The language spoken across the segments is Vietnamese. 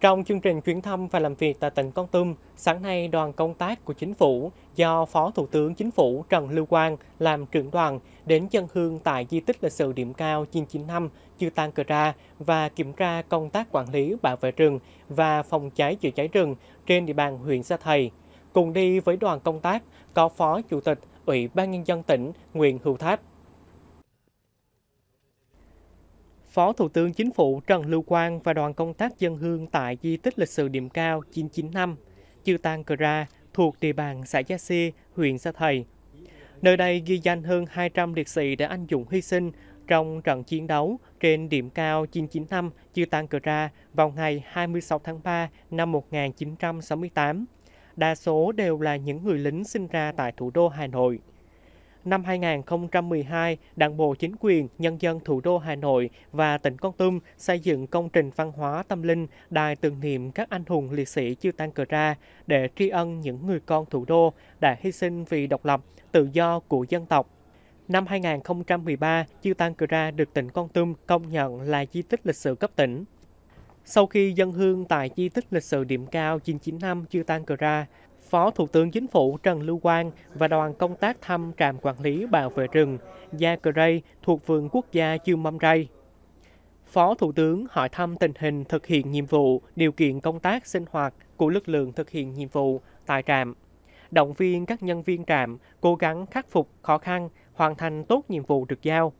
Trong chương trình chuyến thăm và làm việc tại tỉnh Con Tum, sáng nay đoàn công tác của chính phủ do Phó Thủ tướng Chính phủ Trần Lưu Quang làm trưởng đoàn đến dân hương tại di tích lịch sử điểm cao 995 Chư Tan Cờ Ra và kiểm tra công tác quản lý bảo vệ rừng và phòng cháy chữa cháy rừng trên địa bàn huyện Sa Thầy. Cùng đi với đoàn công tác có Phó Chủ tịch Ủy ban Nhân dân tỉnh Nguyễn Hữu Tháp. Phó Thủ tướng Chính phủ Trần Lưu Quang và đoàn công tác dân hương tại di tích lịch sử điểm cao 995, Chư Tăng Cờ Ra thuộc địa bàn xã Gia Xê, huyện Sa Thầy. Nơi đây ghi danh hơn 200 liệt sĩ đã anh dũng hy sinh trong trận chiến đấu trên điểm cao 995 Chư Tăng Cờ Ra vào ngày 26 tháng 3 năm 1968. Đa số đều là những người lính sinh ra tại thủ đô Hà Nội năm 2012, Đảng bộ chính quyền, nhân dân thủ đô Hà Nội và tỉnh Con Tum xây dựng công trình văn hóa tâm linh đài tưởng niệm các anh hùng liệt sĩ Chư Tăng Cờ Ra để tri ân những người con thủ đô đã hy sinh vì độc lập, tự do của dân tộc. Năm 2013, Chư Tăng Cờ Ra được tỉnh Con Tum công nhận là di tích lịch sử cấp tỉnh. Sau khi dân hương tại di tích lịch sử điểm cao 995 Chư Tăng Cờ Ra, Phó Thủ tướng Chính phủ Trần Lưu Quang và đoàn công tác thăm trạm quản lý bảo vệ rừng Gia Cờ Rây thuộc vườn quốc gia chư Mâm Rây. Phó Thủ tướng hỏi thăm tình hình thực hiện nhiệm vụ, điều kiện công tác sinh hoạt của lực lượng thực hiện nhiệm vụ tại trạm, động viên các nhân viên trạm cố gắng khắc phục khó khăn, hoàn thành tốt nhiệm vụ được giao.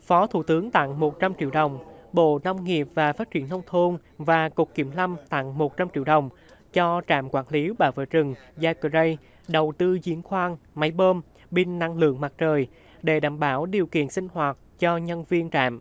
Phó Thủ tướng tặng 100 triệu đồng, Bộ Nông nghiệp và Phát triển Nông thôn và Cục Kiểm Lâm tặng 100 triệu đồng cho trạm quản lý bảo vệ rừng Yagray đầu tư giếng khoan, máy bơm, pin năng lượng mặt trời để đảm bảo điều kiện sinh hoạt cho nhân viên trạm.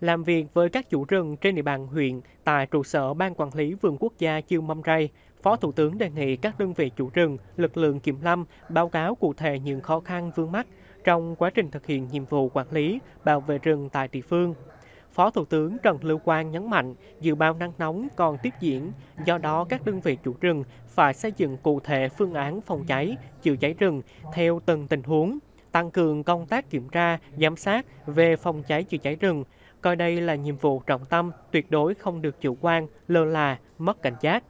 Làm việc với các chủ rừng trên địa bàn huyện tại trụ sở Ban Quản lý Vườn Quốc gia Chiêu Mâm Ray, Phó Thủ tướng đề nghị các đơn vị chủ rừng, lực lượng kiểm lâm báo cáo cụ thể những khó khăn vướng mắt trong quá trình thực hiện nhiệm vụ quản lý, bảo vệ rừng tại địa phương. Phó Thủ tướng Trần Lưu Quang nhấn mạnh dự báo nắng nóng còn tiếp diễn, do đó các đơn vị chủ rừng phải xây dựng cụ thể phương án phòng cháy, chữa cháy rừng theo từng tình huống, tăng cường công tác kiểm tra, giám sát về phòng cháy chữa cháy rừng, coi đây là nhiệm vụ trọng tâm, tuyệt đối không được chủ quan, lơ là, mất cảnh giác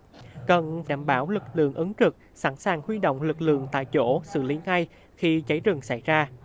cần đảm bảo lực lượng ứng trực, sẵn sàng huy động lực lượng tại chỗ xử lý ngay khi cháy rừng xảy ra.